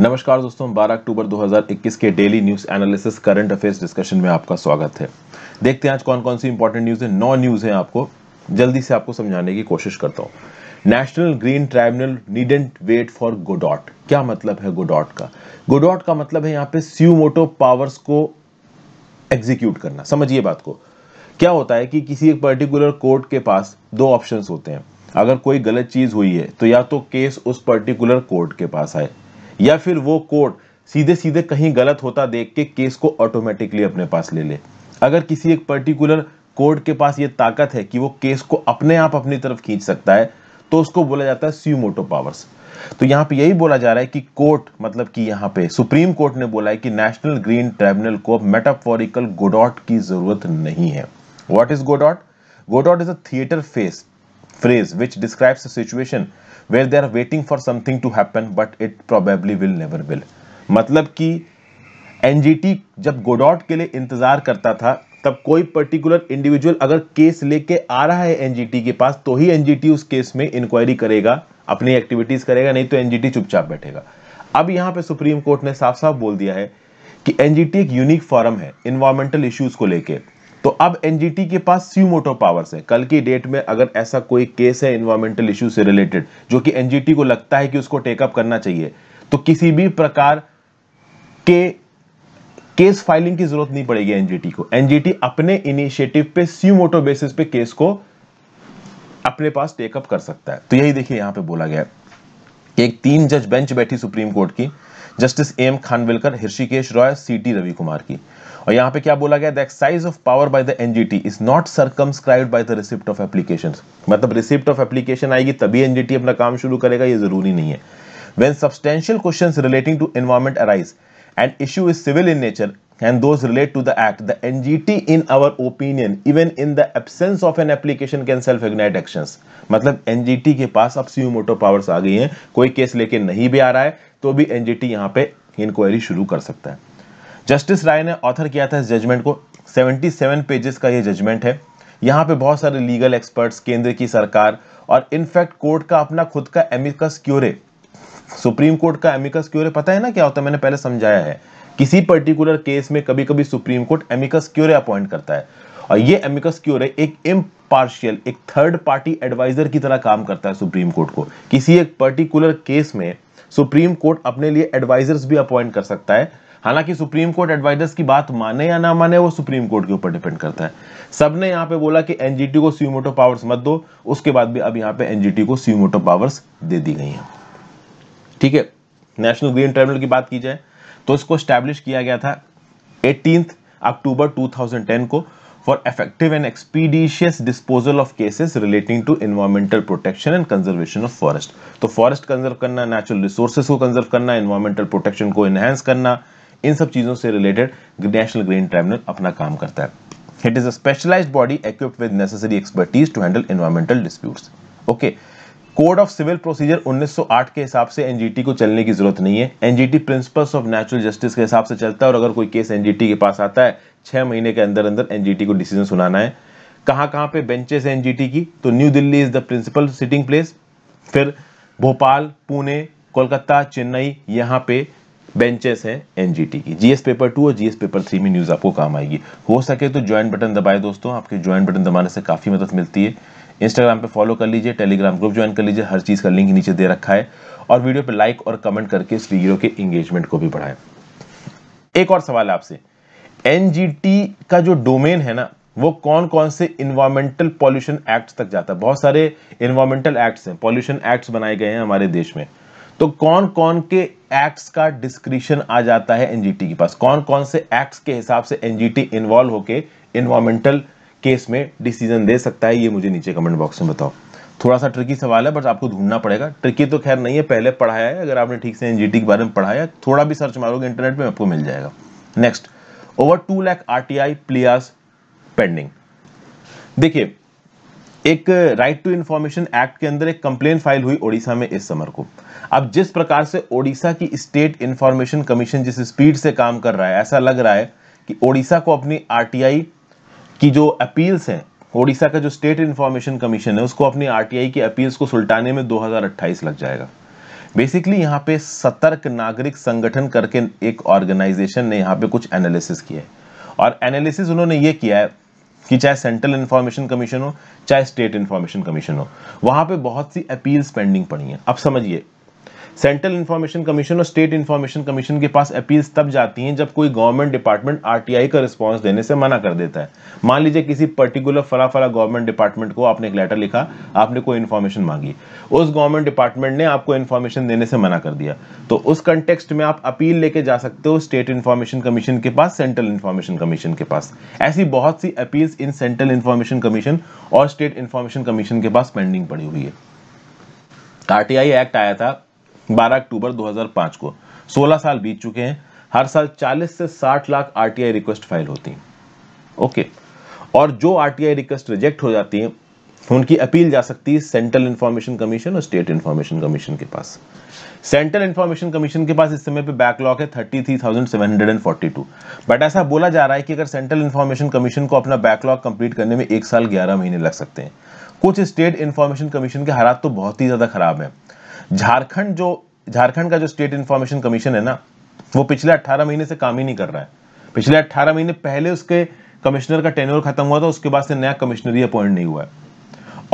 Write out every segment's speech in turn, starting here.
नमस्कार दोस्तों 12 अक्टूबर 2021 के daily news analysis current affairs discussion में आपका स्वागत है देखते हैं आज कौन कौन सी इंपॉर्टेंट न्यूज है नौ न्यूज है आपको जल्दी से आपको समझाने की कोशिश करता हूँ national green tribunal needn't wait for Godot क्या मतलब है गोडॉट का गोडॉट का मतलब है यहाँ पे सीमोटो पावर्स को एग्जीक्यूट करना समझिए बात को क्या होता है कि किसी एक पर्टिकुलर कोर्ट के पास दो ऑप्शंस होते हैं अगर कोई गलत चीज हुई है तो या तो केस उस पर्टिकुलर कोर्ट के पास आए या फिर वो कोर्ट सीधे सीधे कहीं गलत होता देख के केस को ऑटोमेटिकली अपने पास ले ले अगर किसी एक पर्टिकुलर कोर्ट के पास ये ताकत है कि वो केस को अपने आप अपनी तरफ खींच सकता है तो उसको बोला जाता है सी मोटो पावर्स तो यहाँ पे यही बोला जा रहा है कि कोर्ट मतलब कि यहाँ पे सुप्रीम कोर्ट ने बोला है कि नेशनल ग्रीन ट्राइब्यूनल को मेटाफोरिकल गोडॉट की जरूरत नहीं है what is Godot Godot is a theatre face phrase which describes a situation where they are waiting for something to happen but it probably will never will मतलब कि NGT जब गोडॉट के लिए इंतजार करता था तब कोई पर्टिकुलर इंडिविजुअल अगर केस लेके आ रहा है एनजीटी के पास तो ही एनजीटी उस केस में इंक्वायरी करेगा अपनी एक्टिविटीज करेगा नहीं तो एनजीटी चुपचाप बैठेगा अब यहां पे सुप्रीम कोर्ट ने साफ साफ बोल दिया है कि एनजीटी एक यूनिक फॉरम है इन्वायरमेंटल इश्यूज को लेकर तो अब एनजीटी के पास सीमोटो पावर्स है कल की डेट में अगर ऐसा कोई केस है इन्वायरमेंटल इश्यू से रिलेटेड जो कि एनजीटी को लगता है कि उसको टेकअप करना चाहिए तो किसी भी प्रकार के केस फाइलिंग की जरूरत नहीं पड़ेगी एनजीटी को एनजीटी अपने इनिशिएटिव पे सीमोटो बेसिस पे केस को अपने पास टेकअप कर सकता है तो यही देखिए यहां पर बोला गया एक तीन जज बेंच बैठी सुप्रीम कोर्ट की justice M Khanwilkar Hrishikesh Roy C T Ravi Kumar की और यहाँ पे क्या बोला गया the excise of power by the NGT is not circumscribed by the receipt of application मतलब रिसिप्ट ऑफ एप्लीकेशन आएगी तभी एनजीटी अपना काम शुरू करेगा ये जरूरी नहीं है when substantial question relating to environment arise and issue is civil in nature and those relate to the act the ngt in our opinion even in the absence of an application can self ignite actions मतलब ngt के पास अब सीमोटो powers आ गई हैं कोई case लेके नहीं भी आ रहा है तो भी ngt यहां पे इंक्वायरी शुरू कर सकता है जस्टिस राय ने ऑथर किया था इस जजमेंट को 77 पेजेस का ये जजमेंट है यहाँ पे बहुत सारे लीगल एक्सपर्ट्स केंद्र की सरकार और इनफैक्ट कोर्ट का अपना खुद का एमिकस क्यूरे सुप्रीम कोर्ट का एमिकस क्यूरे पता है ना क्या होता है मैंने पहले समझाया है किसी पर्टिकुलर केस में कभी कभी supreme court amicus curiae appoint करता है और ये एमिकस क्यूरे एक इम्पार्शियल एक थर्ड पार्टी एडवाइजर की तरह काम करता है सुप्रीम कोर्ट को किसी एक पर्टिकुलर केस में सुप्रीम कोर्ट अपने लिए एडवाइजर्स भी अपॉइंट कर सकता है हालांकि सुप्रीम कोर्ट एडवाइजर्स की बात माने या ना माने वो सुप्रीम कोर्ट के ऊपर डिपेंड करता है सबने यहाँ पे बोला कि एनजीटी को सीमोटो पावर्स मत दो उसके बाद भी अब यहाँ पे एनजीटी को सीमोटो पावर्स दे दी गई हैं ठीक है नेशनल ग्रीन ट्रिब्यूनल की बात की जाए तो इसको स्टैब्लिश किया गया था एटीन अक्टूबर टू को for effective and expeditious disposal of cases relating to environmental protection and conservation of forest तो फॉरेस्ट कंजर्व करना नेचुरल रिसोर्सेज को कंजर्व करना इन्वायरमेंटल प्रोटेक्शन को एनहेंस करना इन सब चीज़ों से रिलेटेड नेशनल ग्रीन ट्राइब्यूनल अपना काम करता है it is a specialised body equipped with necessary expertise to handle environmental disputes okay code of civil procedure 1908 के हिसाब से एनजीटी को चलने की जरूरत नहीं है NGT principles of natural justice के हिसाब से चलता है और अगर कोई केस एनजीटी के पास आता है छह महीने के अंदर अंदर एनजीटी को डिसीजन सुनाना है कहां कहां पे बेंचेस है एनजीटी की तो New Delhi is the principal sitting place फिर भोपाल पुणे कोलकाता चेन्नई यहां पे बेंचेस हैं एनजीटी की जीएस पेपर टू और जीएस पेपर थ्री में न्यूज़ आपको काम आएगी हो सके तो ज्वाइन बटन दबाए दोस्तों आपके ज्वाइन बटन दबाने से काफ़ी मदद मिलती है इंस्टाग्राम पे फॉलो कर लीजिए टेलीग्राम ग्रुप ज्वाइन कर लीजिए हर चीज़ का लिंक नीचे दे रखा है और वीडियो पे लाइक और कमेंट करके इस वीडियो के एंगेजमेंट को भी बढ़ाएं एक और सवाल आपसे एनजीटी का जो डोमेन है ना वो कौन कौन से इन्वायरमेंटल पॉल्यूशन एक्ट तक जाता है बहुत सारे इन्वायरमेंटल एक्ट्स हैं पॉल्यूशन एक्ट्स बनाए गए हैं हमारे देश में तो कौन कौन के एक्ट्स का डिस्क्रिप्शन आ जाता है एनजीटी के पास कौन कौन से एक्ट्स के हिसाब से एनजीटी इन्वॉल्व होके इन्वायरमेंटल केस में डिसीजन दे सकता है ये मुझे नीचे कमेंट बॉक्स में बताओ थोड़ा सा ट्रिकी सवाल है बट आपको ढूंढना पड़ेगा ट्रिकी तो खैर नहीं है पहले पढ़ाया है अगर आपने ठीक से एनजीटी के बारे में पढ़ाया थोड़ा भी सर्च मारोगे इंटरनेट में आपको मिल जाएगा next over two lakh R T I appeals pending देखिए एक राइट टू इंफॉर्मेशन एक्ट के अंदर एक कंप्लेन फाइल हुई ओडिशा में इस समर को अब जिस प्रकार से ओडिशा की स्टेट इंफॉर्मेशन कमीशन जिस स्पीड से काम कर रहा है ऐसा लग रहा है कि ओडिशा को अपनी आरटीआई की जो अपील्स हैं ओडिशा का जो स्टेट इंफॉर्मेशन कमीशन है उसको अपनी आरटीआई की अपील्स को सुलटाने में 2028 लग जाएगा बेसिकली यहाँ पे सतर्क नागरिक संगठन करके एक ऑर्गेनाइजेशन ने यहाँ पे कुछ एनालिसिस किया है और एनालिसिस उन्होंने ये किया है कि चाहे सेंट्रल इन्फॉर्मेशन कमीशन हो चाहे स्टेट इन्फॉर्मेशन कमीशन हो वहाँ पे बहुत सी अपील्स पेंडिंग पड़ी हैं अब समझिए सेंट्रल इन्फॉर्मेशन कमीशन और स्टेट इन्फॉर्मेशन कमीशन के पास अपील्स तब जाती हैं जब कोई गवर्नमेंट डिपार्टमेंट आरटीआई का रिस्पांस देने से मना कर देता है मान लीजिए किसी पर्टिकुलर फला फला गवर्नमेंट डिपार्टमेंट को आपने एक लेटर लिखा आपने कोई इन्फॉर्मेशन मांगी उस गवर्नमेंट डिपार्टमेंट ने आपको इन्फॉर्मेशन देने से मना कर दिया तो उस कंटेक्सट में आप अपील लेके जा सकते हो स्टेट इन्फॉर्मेशन कमीशन के पास सेंट्रल इन्फॉर्मेशन कमीशन के पास ऐसी बहुत सी अपील्स इन सेंट्रल इन्फॉर्मेशन कमीशन और स्टेट इन्फॉर्मेशन कमीशन के पास पेंडिंग पड़ी हुई है आरटीआई एक्ट आया था 12 अक्टूबर 2005 को 16 साल बीत चुके हैं हर साल 40 से 60 लाख आरटीआई रिक्वेस्ट फाइल होती हैं ओके और जो आरटीआई रिक्वेस्ट रिजेक्ट हो जाती है उनकी अपील जा सकती है सेंट्रल इंफॉर्मेशन कमीशन और स्टेट इंफॉर्मेशन कमीशन के पास सेंट्रल इंफॉर्मेशन कमीशन के पास इस समय पे बैकलॉग है थर्टी टू बट ऐसा बोला जा रहा है कि अगर सेंट्रल इंफॉर्मेशन कमीशन को अपना बैकलॉग कंप्लीट करने में एक साल ग्यारह महीने लग सकते हैं कुछ स्टेट इंफॉर्मेशन कमीशन के हालात तो बहुत ही ज़्यादा खराब है झारखंड जो झारखंड का जो स्टेट इंफॉर्मेशन कमीशन है ना वो पिछले 18 महीने से काम ही नहीं कर रहा है पिछले 18 महीने पहले उसके कमिश्नर का टेन्योर खत्म हुआ था उसके बाद से नया कमिश्नर ही अपॉइंट नहीं हुआ है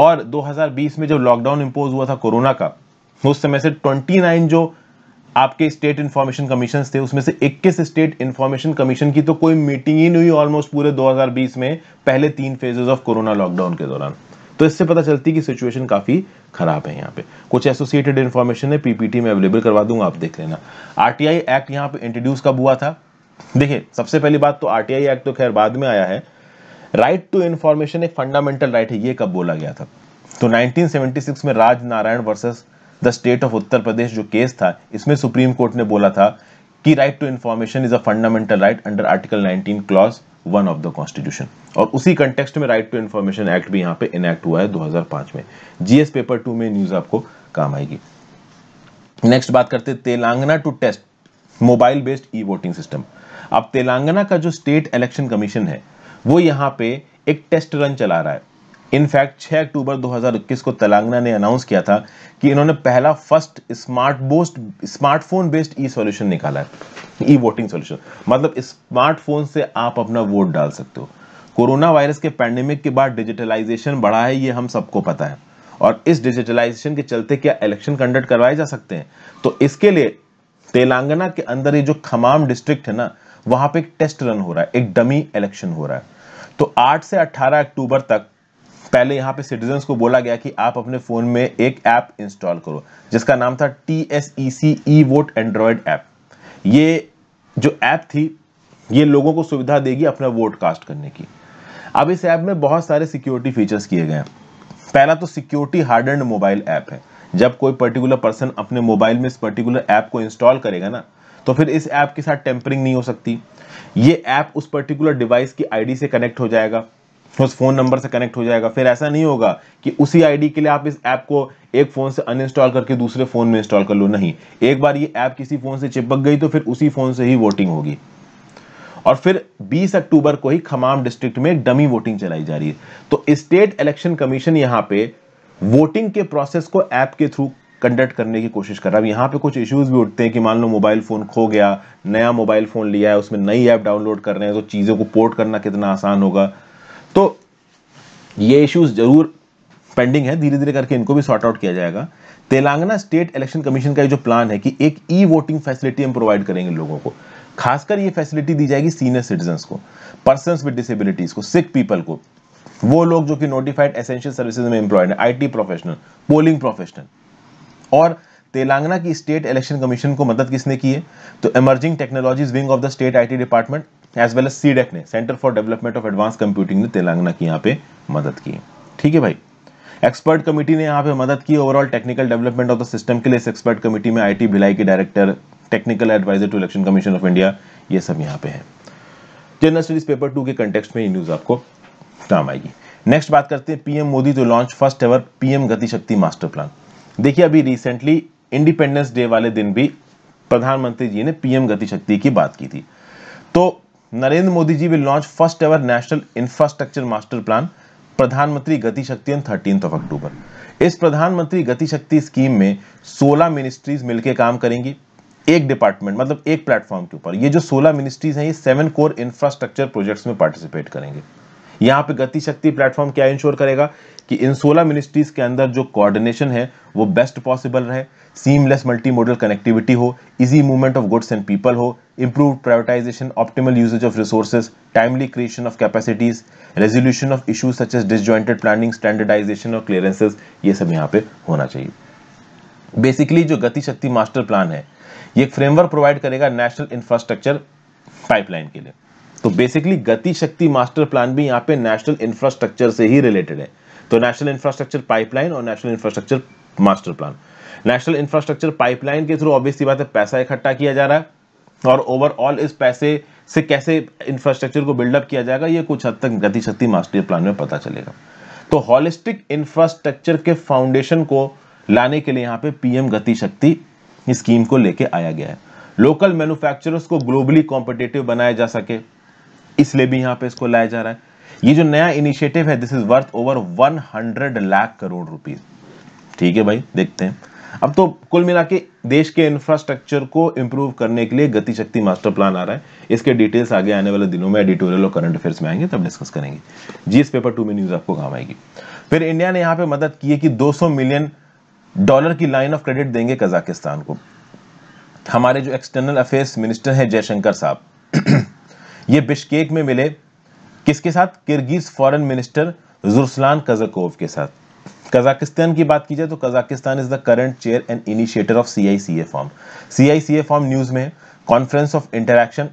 और 2020 में जब लॉकडाउन इम्पोज हुआ था कोरोना का उस समय से 29 जो आपके स्टेट इंफॉर्मेशन कमीशन थे उसमें से 21 स्टेट इंफॉर्मेशन कमीशन की तो कोई मीटिंग ही नहीं हुई ऑलमोस्ट पूरे 2020 में पहले तीन फेजेस ऑफ कोरोना लॉकडाउन के दौरान तो इससे पता चलती है कि सिचुएशन काफ़ी खराब है यहाँ पे कुछ एसोसिएटेड इन्फॉर्मेशन है पीपीटी में अवेलेबल करवा दूंगा आप देख लेना आरटीआई एक्ट यहाँ पे इंट्रोड्यूस कब हुआ था देखिए सबसे पहली बात तो आरटीआई एक्ट तो खैर बाद में आया है राइट टू इन्फॉर्मेशन एक फंडामेंटल राइट है ये कब बोला गया था तो 1976 में Raj Narain versus the state of Uttar Pradesh जो केस था इसमें सुप्रीम कोर्ट ने बोला था कि right to information is a fundamental right under article 19 clause one of the constitution और उसी कंटेक्स्ट में राइट टू इन्फॉर्मेशन एक्ट भी यहाँ पे इनएक्ट हुआ है 2005 में जीएस पेपर टू में न्यूज आपको काम आएगी नेक्स्ट बात करते Telangana to test mobile based e voting system अब तेलंगाना का जो स्टेट इलेक्शन कमीशन है वो यहाँ पे एक टेस्ट रन चला रहा है इनफैक्ट 6 अक्टूबर 2021 को तेलंगाना ने अनाउंस किया था कि इन्होंने पहला फर्स्ट स्मार्ट बोस्ट स्मार्टफोन बेस्ड ई सॉल्यूशन निकाला है ई वोटिंग सॉल्यूशन मतलब स्मार्टफोन से आप अपना वोट डाल सकते हो कोरोना वायरस के पैंडेमिक के बाद डिजिटलाइजेशन बढ़ा है ये हम सबको पता है और इस डिजिटलाइजेशन के चलते क्या इलेक्शन कंडक्ट करवाए जा सकते हैं तो इसके लिए तेलंगाना के अंदर ये जो खमाम डिस्ट्रिक्ट है ना वहां पे एक टेस्ट रन हो रहा है एक डमी इलेक्शन हो रहा है तो 8 से 18 अक्टूबर तक पहले यहाँ पे सिटीजन को बोला गया कि आप अपने फ़ोन में एक ऐप इंस्टॉल करो जिसका नाम था T S E C E vote Android app ये जो ऐप थी ये लोगों को सुविधा देगी अपना वोट कास्ट करने की अब इस ऐप में बहुत सारे सिक्योरिटी फीचर्स किए गए हैं पहला तो सिक्योरिटी एंड मोबाइल ऐप है जब कोई पर्टिकुलर पर्सन अपने मोबाइल में इस पर्टिकुलर ऐप को इंस्टॉल करेगा ना तो फिर इस ऐप के साथ टेम्परिंग नहीं हो सकती ये ऐप उस पर्टिकुलर डिवाइस की आईडी से कनेक्ट हो जाएगा उस फ़ोन नंबर से कनेक्ट हो जाएगा फिर ऐसा नहीं होगा कि उसी आईडी के लिए आप इस ऐप को एक फ़ोन से अनइंस्टॉल करके दूसरे फ़ोन में इंस्टॉल कर लो नहीं एक बार ये ऐप किसी फ़ोन से चिपक गई तो फिर उसी फ़ोन से ही वोटिंग होगी और फिर 20 अक्टूबर को ही खमाम डिस्ट्रिक्ट में डमी वोटिंग चलाई जा रही है तो स्टेट इलेक्शन कमीशन यहाँ पे वोटिंग के प्रोसेस को ऐप के थ्रू कंडक्ट करने की कोशिश कर रहा है यहां यहाँ पे कुछ इश्यूज भी उठते हैं कि मान लो मोबाइल फ़ोन खो गया नया मोबाइल फ़ोन लिया है उसमें नई ऐप डाउनलोड कर रहे हैं तो चीज़ों को पोर्ट करना कितना आसान होगा तो ये इश्यूज जरूर पेंडिंग है धीरे धीरे करके इनको भी सॉर्ट आउट किया जाएगा तेलंगाना स्टेट इलेक्शन कमीशन का जो प्लान है कि एक ई वोटिंग फैसिलिटी हम प्रोवाइड करेंगे लोगों को खासकर ये फैसिलिटी दी जाएगी सीनियर सिटीजन को पर्सन विद डिसेबिलिटीज को सिख पीपल को वो लोग जो कि नोटिफाइड एसेंशियल सर्विसेज में एम्प्लॉयड है आईटी प्रोफेशनल पोलिंग प्रोफेशनल और तेलंगाना की स्टेट इलेक्शन कमीशन को मदद किसने की है तो emerging technologies wing of the state IT department as well as CDAC ने centre for development of advance computing ने तेलंगाना की यहाँ पे मदद की ठीक है भाई एक्सपर्ट कमेटी ने यहाँ पे मदद की overall technical development of the system के लिए इस एक्सपर्ट कमेटी में आई भिलाई के director technical advisor to election commission of India ये सब यहाँ पे है जनरल स्टडीज पेपर टू के कंटेक्स्ट में ये न्यूज आपको काम आएगी नेक्स्ट बात करते हैं पीएम मोदी तो launch first ever PM Gatishakti master plan देखिए अभी रिसेंटली इंडिपेंडेंस डे वाले दिन भी प्रधानमंत्री जी ने पीएम गतिशक्ति की बात की थी तो Narendra Modi ji will launch first ever national infrastructure master plan Pradhan Mantri Gati शक्ति ऑन थर्टीन ऑफ अक्टूबर इस प्रधानमंत्री गति शक्ति स्कीम में 16 मिनिस्ट्रीज मिलकर काम करेंगी एक डिपार्टमेंट मतलब एक प्लेटफॉर्म के ऊपर ये जो 16 मिनिस्ट्रीज हैं ये सेवन कोर इंफ्रास्ट्रक्चर प्रोजेक्ट्स में पार्टिसिपेट करेंगे यहाँ पे गति शक्ति प्लेटफॉर्म क्या इंश्योर करेगा कि इन सोलह मिनिस्ट्रीज के अंदर जो कोऑर्डिनेशन है वो बेस्ट पॉसिबल रहे सीमलेस मल्टी मॉडल कनेक्टिविटी हो easy movement of goods and people हो improve privatisation optimal usages of resources timely creation of capacities resolution of issues such as disjointed planning standardisation और clearances ये सब यहाँ पे होना चाहिए बेसिकली जो गति शक्ति मास्टर प्लान है ये फ्रेमवर्क प्रोवाइड करेगा नेशनल इंफ्रास्ट्रक्चर पाइपलाइन के लिए तो बेसिकली गति शक्ति मास्टर प्लान भी यहाँ पे नेशनल इंफ्रास्ट्रक्चर से ही रिलेटेड है तो नेशनल इंफ्रास्ट्रक्चर पाइपलाइन और national infrastructure master plan national infrastructure pipeline के थ्रू ऑब्वियसली बात है पैसा इकट्ठा किया जा रहा है और ओवरऑल इस पैसे से कैसे इंफ्रास्ट्रक्चर को बिल्डअप किया जाएगा ये कुछ हद तक गति शक्ति मास्टर प्लान में पता चलेगा तो हॉलिस्टिक इंफ्रास्ट्रक्चर के फाउंडेशन को लाने के लिए यहाँ पे पीएम गति शक्ति स्कीम को लेके आया गया है लोकल मैन्युफैक्चरर्स को ग्लोबली कॉम्पिटेटिव बनाया जा सके इसलिए भी यहां पे इसको लाया जा रहा है ये जो नया इनिशिएटिव है this is worth over 100 lakh crore rupees ठीक है भाई देखते हैं अब तो कुल मिला के देश के इंफ्रास्ट्रक्चर को इंप्रूव करने के लिए गति शक्ति मास्टर प्लान आ रहा है इसके डिटेल्स आगे आने वाले दिनों में एडिटोरियल और करंट अफेयर्स में आएंगे तब डिस्कस करेंगे जीएस पेपर टू में न्यूज आपको काम आएगी फिर इंडिया ने यहां पर मदद की है कि दो मिलियन डॉलर की लाइन ऑफ क्रेडिट देंगे कजाकिस्तान को हमारे जो एक्सटर्नल अफेयर्स मिनिस्टर हैं जयशंकर साहब ये बिश्केक में मिले किसके साथ Kyrgyz foreign minister Ruslan Kazakbaev के साथ कजाकिस्तान की बात की जाए तो Kazakhstan is the current chair and initiator of C I C A forum C I C A forum news में conference of interaction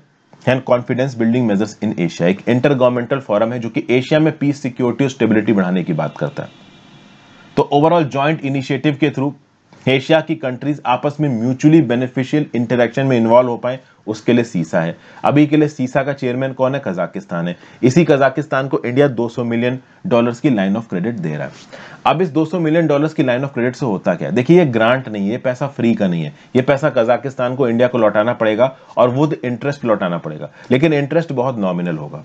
and confidence building measures in Asia एक inter governmental forum है जो कि Asia में piece security और stability बढ़ाने की बात करता है तो ओवरऑल ज्वाइंट इनिशिएटिव के थ्रू एशिया की कंट्रीज आपस में म्यूचुअली बेनिफिशियल इंटरेक्शन में इन्वॉल्व हो पाए उसके लिए सीसा है अभी के लिए सीसा का चेयरमैन कौन है कजाकिस्तान है इसी कजाकिस्तान को इंडिया 200 मिलियन डॉलर्स की लाइन ऑफ क्रेडिट दे रहा है अब इस 200 मिलियन डॉलर्स की लाइन ऑफ क्रेडिट से होता क्या देखिए ये ग्रांट नहीं है पैसा फ्री का नहीं है ये पैसा कजाकिस्तान को इंडिया को लौटाना पड़ेगा और वो इंटरेस्ट लौटाना पड़ेगा लेकिन इंटरेस्ट बहुत नॉमिनल होगा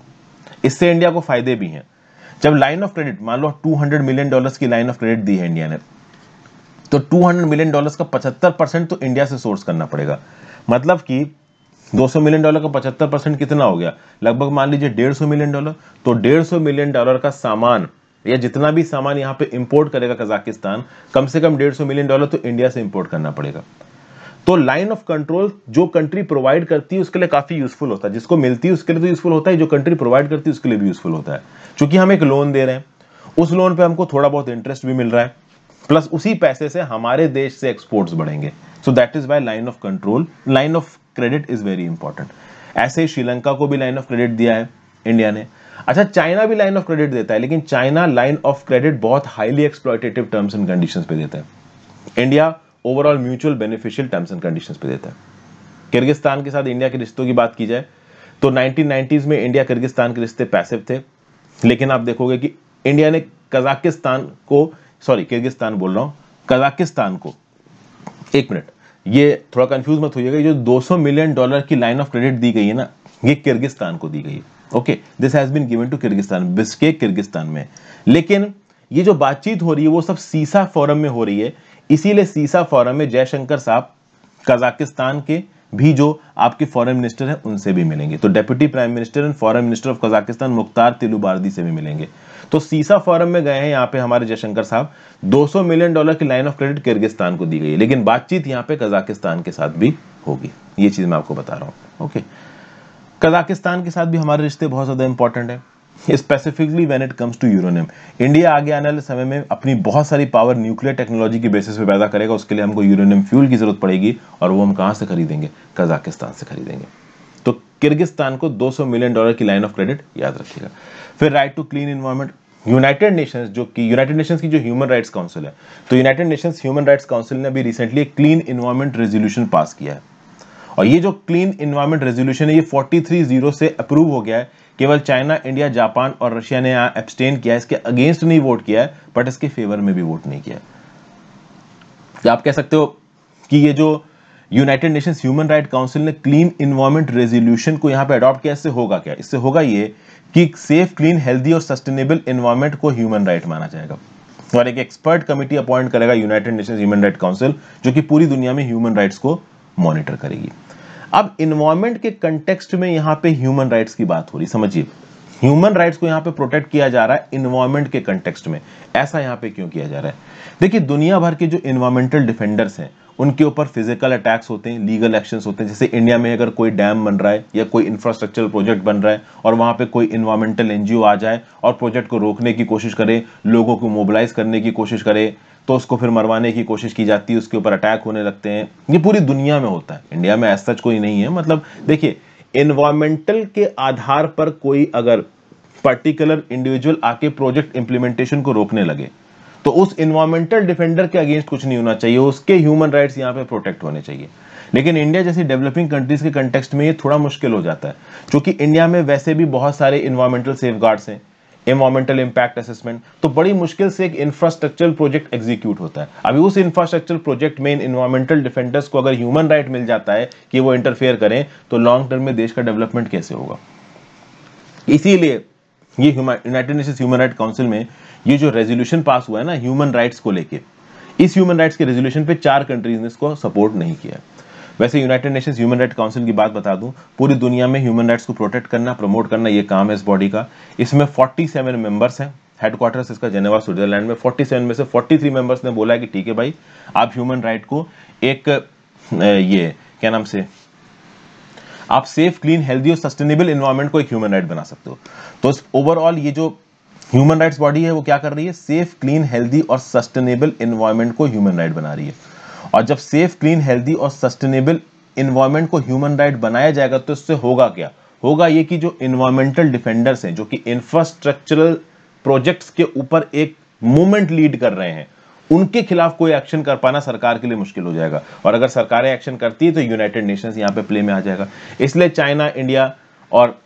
इससे इंडिया को फायदे भी हैं जब लाइन ऑफ क्रेडिट मान लो 200 मिलियन डॉलर्स की लाइन ऑफ क्रेडिट दी है इंडिया ने तो 200 मिलियन डॉलर्स का 75 परसेंट तो इंडिया से सोर्स करना पड़ेगा मतलब कि 200 मिलियन डॉलर का 75 परसेंट कितना हो गया लगभग मान लीजिए सौ मिलियन डॉलर तो सौ मिलियन डॉलर का सामान या जितना भी सामान यहाँ पे इंपोर्ट करेगा कजाकिस्तान कम से कम सौ मिलियन डॉलर तो इंडिया से इंपोर्ट करना पड़ेगा तो लाइन ऑफ कंट्रोल जो कंट्री प्रोवाइड करती है उसके लिए काफी यूजफुल होता है जिसको मिलती है उसके लिए तो यूजफुल होता है जो कंट्री प्रोवाइड करती है उसके लिए भी यूजफुल होता है क्योंकि हम एक लोन दे रहे हैं उस लोन पे हमको थोड़ा बहुत इंटरेस्ट भी मिल रहा है प्लस उसी पैसे से हमारे देश से एक्सपोर्ट्स बढ़ेंगे so that is why line of control line of credit is very important ऐसे ही श्रीलंका को भी लाइन ऑफ क्रेडिट दिया है इंडिया ने अच्छा चाइना भी लाइन ऑफ क्रेडिट देता है लेकिन चाइना लाइन ऑफ क्रेडिट बहुत highly exploitative terms and condition पे देता है India overall mutual beneficial terms and condition पे देता है किर्गिस्तान के साथ इंडिया के रिश्तों की बात की जाए तो नाइनटीन में इंडिया किर्गिस्तान के रिश्ते पैसिव थे लेकिन आप देखोगे कि इंडिया ने कजाकिस्तान को सॉरी किर्गिस्तान बोल रहा हूं कजाकिस्तान को एक मिनट ये थोड़ा कंफ्यूज मत होइएगा जो 200 मिलियन डॉलर की लाइन ऑफ क्रेडिट दी गई है ना ये किर्गिस्तान को दी गई है okay this has been given to Kyrgyzstan Bishkek Kyrgyzstan में लेकिन ये जो बातचीत हो रही है वो सब सीसा फोरम में हो रही है इसीलिए सीसा फोरम में जयशंकर साहब कजाकिस्तान के भी जो आपके फॉरेन मिनिस्टर हैं उनसे भी मिलेंगे तो deputy prime minister and foreign minister of Kazakhstan Mukhtar Tileuberdi से भी मिलेंगे तो सीसा फोरम में गए हैं यहाँ पे हमारे जयशंकर साहब 200 मिलियन डॉलर की लाइन ऑफ क्रेडिट किर्गिस्तान को दी गई है लेकिन बातचीत यहाँ पे कजाकिस्तान के साथ भी होगी ये चीज मैं आपको बता रहा हूँ ओके कजाकिस्तान के साथ भी हमारे रिश्ते बहुत ज्यादा इंपॉर्टेंट है specifically when it comes to uranium India आगे आने वाले समय में अपनी बहुत सारी पावर न्यूक्लियर टेक्नोलॉजी की बेसिस पे पैदा करेगा उसके लिए हमको यूरोनियम फ्यूल की जरूरत पड़ेगी और वो हम कहाँ से खरीदेंगे कजाकिस्तान से खरीदेंगे किर्गिस्तान को 200 मिलियन डॉलर की लाइन ऑफ क्रेडिट याद रखिएगा फिर right to clean environment United Nations जो कि यूनाइटेड नेशंस की जो ह्यूमन राइट्स काउंसिल है तो United Nations human rights council ने अभी रिसेंटली एक क्लीन इन्वायरमेंट रेजोल्यूशन पास किया है और ये जो क्लीन इन्वायरमेंट रेजोल्यूशन है ये 43 से अप्रूव हो गया है केवल चाइना इंडिया जापान और रशिया ने यहाँ एब्सटेन किया इसके अगेंस्ट नहीं वोट किया है बट इसके फेवर में भी वोट नहीं किया आप कह सकते हो कि ये जो United Nations human right council ने क्लीन इन्वायरमेंट रेजोल्यूशन को यहाँ पे अडॉप्ट किया इससे होगा क्या इससे होगा ये कि सेफ क्लीन हेल्दी और सस्टेनेबल इन्वायरमेंट को ह्यूमन राइट माना जाएगा और एक एक्सपर्ट कमेटी अपॉइंट करेगा United Nations human right council जो कि पूरी दुनिया में ह्यूमन राइट्स को मॉनिटर करेगी अब इन्वायरमेंट के कंटेक्सट में यहाँ पे ह्यूमन राइट्स की बात हो रही समझिए ह्यूमन राइट्स को यहाँ पे प्रोटेक्ट किया जा रहा है इन्वायरमेंट के कंटेक्सट में ऐसा यहाँ पे क्यों किया जा रहा है देखिए दुनिया भर के जो इन्वायरमेंटल डिफेंडर्स हैं उनके ऊपर फिजिकल अटैक्स होते हैं लीगल एक्शंस होते हैं जैसे इंडिया में अगर कोई डैम बन रहा है या कोई इंफ्रास्ट्रक्चर प्रोजेक्ट बन रहा है और वहाँ पे कोई इन्वायरमेंटल एनजीओ आ जाए और प्रोजेक्ट को रोकने की कोशिश करे लोगों को मोबिलाइज करने की कोशिश करे तो उसको फिर मरवाने की कोशिश की जाती है उसके ऊपर अटैक होने लगते हैं ये पूरी दुनिया में होता है इंडिया में ऐसा कोई नहीं है मतलब देखिए इन्वायरमेंटल के आधार पर कोई अगर पर्टिकुलर इंडिविजुअल आके प्रोजेक्ट इंप्लीमेंटेशन को रोकने लगे तो उस इन्वायरमेंटल डिफेंडर के अगेंस्ट कुछ नहीं होना चाहिए उसके ह्यूमन राइट्स यहाँ पे प्रोटेक्ट होने चाहिए लेकिन इंडिया जैसी डेवलपिंग कंट्रीज के कंटेक्स्ट में ये थोड़ा मुश्किल हो जाता है क्योंकि इंडिया में वैसे भी बहुत सारे इन्वायरमेंटल सेफ हैं इन्वायरमेंटल इंपैक्ट असेसमेंट तो बड़ी मुश्किल से एक इंफ्रास्ट्रक्चरल प्रोजेक्ट एग्जीक्यूट होता है अभी उस इंफ्रास्ट्रक्चरल प्रोजेक्ट में इन इन्वायरमेंटल डिफेंडर्स को अगर ह्यूमन राइट मिल जाता है कि वो इंटरफेयर करें तो लॉन्ग टर्म में देश का डेवलपमेंट कैसे होगा इसीलिए ये United Nations human right council में ये जो रेजोल्यूशन पास हुआ है ना ह्यूमन राइट्स को लेके इस ह्यूमन राइट्स के रेजोल्यूशन पे चार कंट्रीज ने इसको सपोर्ट नहीं किया वैसे United Nations human right council की बात बता दूं पूरी दुनिया में ह्यूमन राइट्स को प्रोटेक्ट करना प्रमोट करना ये काम है इस बॉडी का इसमें 47 मेंबर्स हैं हेडक्वार्टर्स इसका जेनेवा स्विट्जरलैंड में 47 में से 43 मेंबर्स ने बोला है कि ठीक है भाई आप ह्यूमन राइट को एक ये क्या नाम से आप सेफ क्लीन हेल्दी और सस्टेनेबल इन्वायरमेंट को एक ह्यूमन राइट बना सकते हो तो ओवरऑल ये जो ह्यूमन राइट्स बॉडी है वो क्या कर रही है सेफ क्लीन हेल्दी और सस्टेनेबल इन्वायरमेंट को ह्यूमन राइट बना रही है और जब सेफ क्लीन हेल्दी और सस्टेनेबल इन्वायरमेंट को ह्यूमन राइट बनाया जाएगा तो इससे होगा क्या होगा ये कि जो इन्वायरमेंटल डिफेंडर्स हैं जो कि इंफ्रास्ट्रक्चरल प्रोजेक्ट्स के ऊपर एक मूवमेंट लीड कर रहे हैं उनके खिलाफ कोई एक्शन कर पाना सरकार के लिए मुश्किल हो जाएगा और अगर सरकारें एक्शन करती है तो यूनाइटेड नेशंस यहाँ पे प्ले में आ जाएगा इसलिए चाइना इंडिया और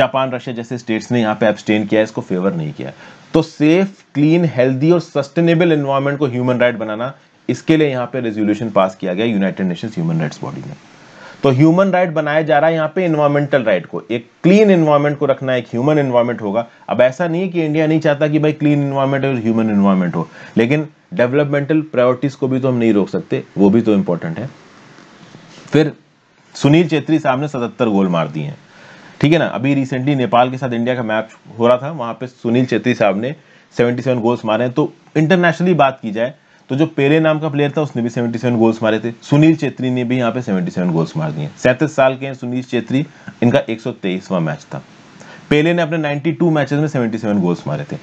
जापान रशिया जैसे स्टेट्स ने यहाँ पे एब्सटेन किया इसको फेवर नहीं किया तो सेफ क्लीन हेल्दी और सस्टेनेबल इन्वायरमेंट को ह्यूमन राइट बनाना इसके लिए यहाँ पे रेजोल्यूशन पास किया गया United Nations human rights body में तो ह्यूमन राइट बनाया जा रहा है यहाँ पे इन्वायरमेंटल राइट को एक क्लीन इन्वायरमेंट को रखना एक ह्यूमन इन्वायरमेंट होगा अब ऐसा नहीं है कि इंडिया नहीं चाहता कि भाई क्लीन इन्वायरमेंट और ह्यूमन इन्वायरमेंट हो लेकिन डेवलपमेंटल प्रायोरिटीज को भी तो हम नहीं रोक सकते वो भी तो इंपॉर्टेंट है फिर सुनील छेत्री साहब ने सतहत्तर गोल मार दिए हैं ठीक है ना अभी रिसेंटली नेपाल के साथ इंडिया का मैच हो रहा था वहां पे सुनील छेत्री साहब ने 77 गोल्स मारे हैं तो इंटरनेशनली बात की जाए तो जो पेले नाम का प्लेयर था उसने भी 77 गोल्स मारे थे सुनील चेत्री ने भी यहाँ पे 77 गोल्स मार दिए सैंतीस साल के हैं सुनील चेत्री इनका 123वां मैच था पेले ने अपने 92 मैचेस में 77 गोल्स मारे थे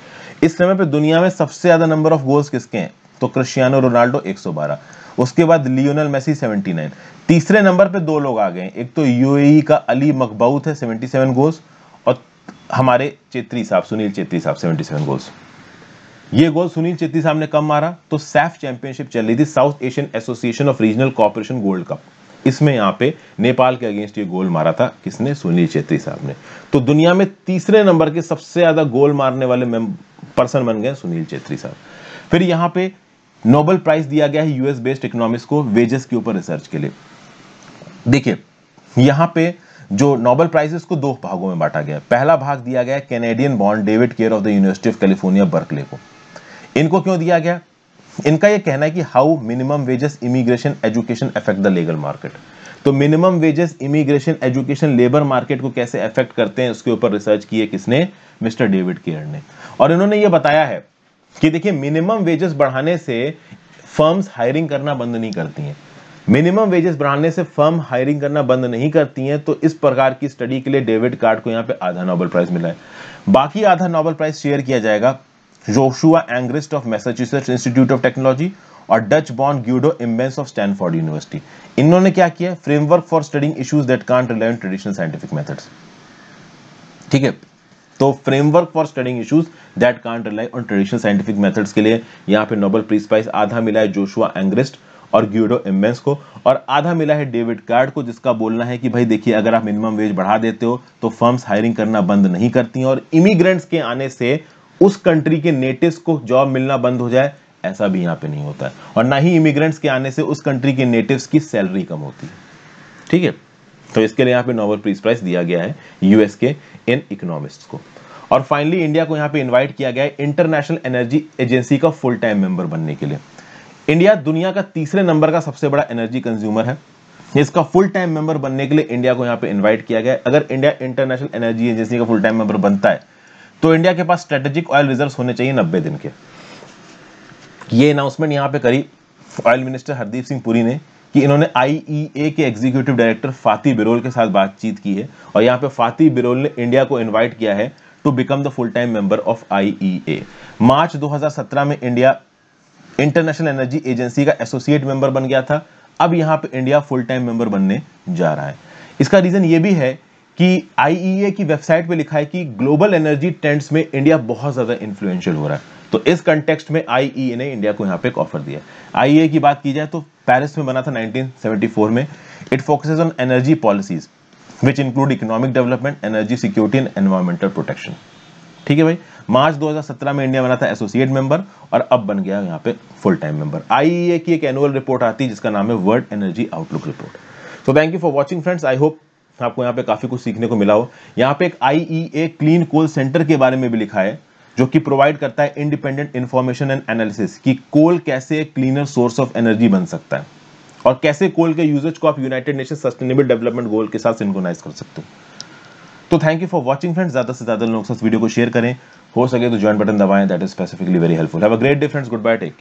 इस समय पे दुनिया में सबसे ज़्यादा नंबर ऑफ गोल्स किसके हैं तो क्रिस्टियानो रोनाल्डो एक उसके बाद लियोनल मेसी सेवेंटी तीसरे नंबर पर दो लोग आ गए एक तो यू का अली मकबाउथ है सेवेंटी गोल्स और हमारे चेत्री साहब सुनील चेत्री साहब सेवेंटी गोल्स ये गोल सुनील चेत्री साहब ने कम मारा तो सैफ चैंपियनशिप चल रही थी South Asian Association of Regional Cooperation Gold Cup इसमें यहां पे नेपाल के अगेंस्ट ये गोल मारा था किसने सुनील चेत्री साहब ने तो दुनिया में तीसरे नंबर के सबसे ज्यादा गोल मारने वाले पर्सन बन गए सुनील चेत्री साहब फिर यहां पे नोबल प्राइज दिया गया है यूएस बेस्ड इकोनॉमिक्स को वेजेस के ऊपर रिसर्च के लिए देखिए यहां पे जो नोबल प्राइजेस को दो भागों में बांटा गया पहला भाग दिया गया कैनेडियन बॉन्ड David Card of the University of California Berkeley को इनको क्यों दिया गया इनका यह कहना है कि how minimum wages immigration education affect the legal market तो minimum wages immigration education labour market को कैसे अफेक्ट करते हैं उसके ऊपर रिसर्च की है किसने मिस्टर डेविड केयर ने और इन्होंने ये बताया है कि देखिए मिनिमम वेजेस बढ़ाने से फर्म्स हायरिंग करना बंद नहीं करती हैं मिनिमम वेजेस बढ़ाने से फर्म हायरिंग करना बंद नहीं करती हैं तो इस प्रकार की स्टडी के लिए डेविड कार्ड को यहाँ पे आधा नोबल प्राइज मिला है बाकी आधा नोबल प्राइज शेयर किया जाएगा Joshua Angrist of Massachusetts Institute of Technology और Dutch born Guido Imbens of Stanford University इन्होंने क्या किया framework for studying issues that can't rely traditional scientific methods ठीक है तो framework for studying issues that can't rely on traditional scientific methods के लिए यहां पे नोबल प्रीज प्राइज आधा मिला है जोशुआ एंग्रिस्ट और ग्यूडो इम्बेंस को और आधा मिला है डेविड कार्ड को जिसका बोलना है कि भाई देखिए अगर आप मिनिमम वेज बढ़ा देते हो तो फर्म्स हायरिंग करना बंद नहीं करती और इमिग्रेंट्स के आने से उस कंट्री के नेटिव्स को जॉब मिलना बंद हो जाए ऐसा भी यहाँ पे नहीं होता है और ना ही इमिग्रेंट्स के आने से उस कंट्री के नेटिव्स की सैलरी कम होती है ठीक है तो इसके लिए यहाँ पे नोबल प्रीज प्राइस दिया गया है यूएस के इन इकोनॉमिस्ट को और फाइनली इंडिया को यहाँ पे इन्वाइट किया गया है इंटरनेशनल एनर्जी एजेंसी का फुल टाइम मेंबर बनने के लिए इंडिया दुनिया का तीसरे नंबर का सबसे बड़ा एनर्जी कंज्यूमर है इसका फुल टाइम मेंबर बनने के लिए इंडिया को यहाँ पे इन्वाइट किया गया है अगर इंडिया इंटरनेशनल एनर्जी एजेंसी का फुल टाइम मेंबर बनता है तो इंडिया के पास स्ट्रेटेजिक ऑयल रिजर्व होने चाहिए नब्बे दिन के ये अनाउंसमेंट यहां पे करी ऑयल मिनिस्टर हरदीप सिंह पुरी ने कि इन्होंने आईईए e के एग्जीक्यूटिव डायरेक्टर फाती बिरोल के साथ बातचीत की है और यहाँ पे फाती बिरोल ने इंडिया को इनवाइट किया है to become the full time member of IEA March 2017 में इंडिया इंटरनेशनल एनर्जी एजेंसी का एसोसिएट मेंबर बन गया था अब यहाँ पे इंडिया फुल टाइम मेंबर बनने जा रहा है इसका रीजन ये भी है कि आईईए e की वेबसाइट पे लिखा है कि ग्लोबल एनर्जी ट्रेंड्स में इंडिया बहुत ज़्यादा इन्फ्लुएंशियल हो रहा है तो इस कंटेक्स्ट में आईईए e ने इंडिया को यहां पे एक ऑफर दिया आईईए की बात की जाए तो पेरिस में बना था 1974 में it focus on energy policies which include economic development energy security and environmental protection ठीक है भाई मार्च 2017 में इंडिया बना था एसोसिएट मेंबर और अब बन गया यहाँ पे फुल टाइम मेंबर आईईए की एक एनुअल रिपोर्ट आती है जिसका नाम है World Energy Outlook report so thank you for watching friends I hope आपको यहाँ पे काफ़ी कुछ सीखने को मिला हो यहाँ पे एक आई क्लीन कोल सेंटर के बारे में भी लिखा है जो कि प्रोवाइड करता है इंडिपेंडेंट इन्फॉर्मेशन एंड एनालिसिस कि कोल कैसे एक क्लीनर सोर्स ऑफ एनर्जी बन सकता है और कैसे कोल के यूजेज को आप United Nation sustainable development goal के साथ सिंकोनाइज कर सकते हो तो thank you for watching friends ज़्यादा से ज़्यादा लोग वीडियो को शेयर करें हो सके तो ज्वाइन बटन दबाएं that is specifically very helpful have a great difference goodbye take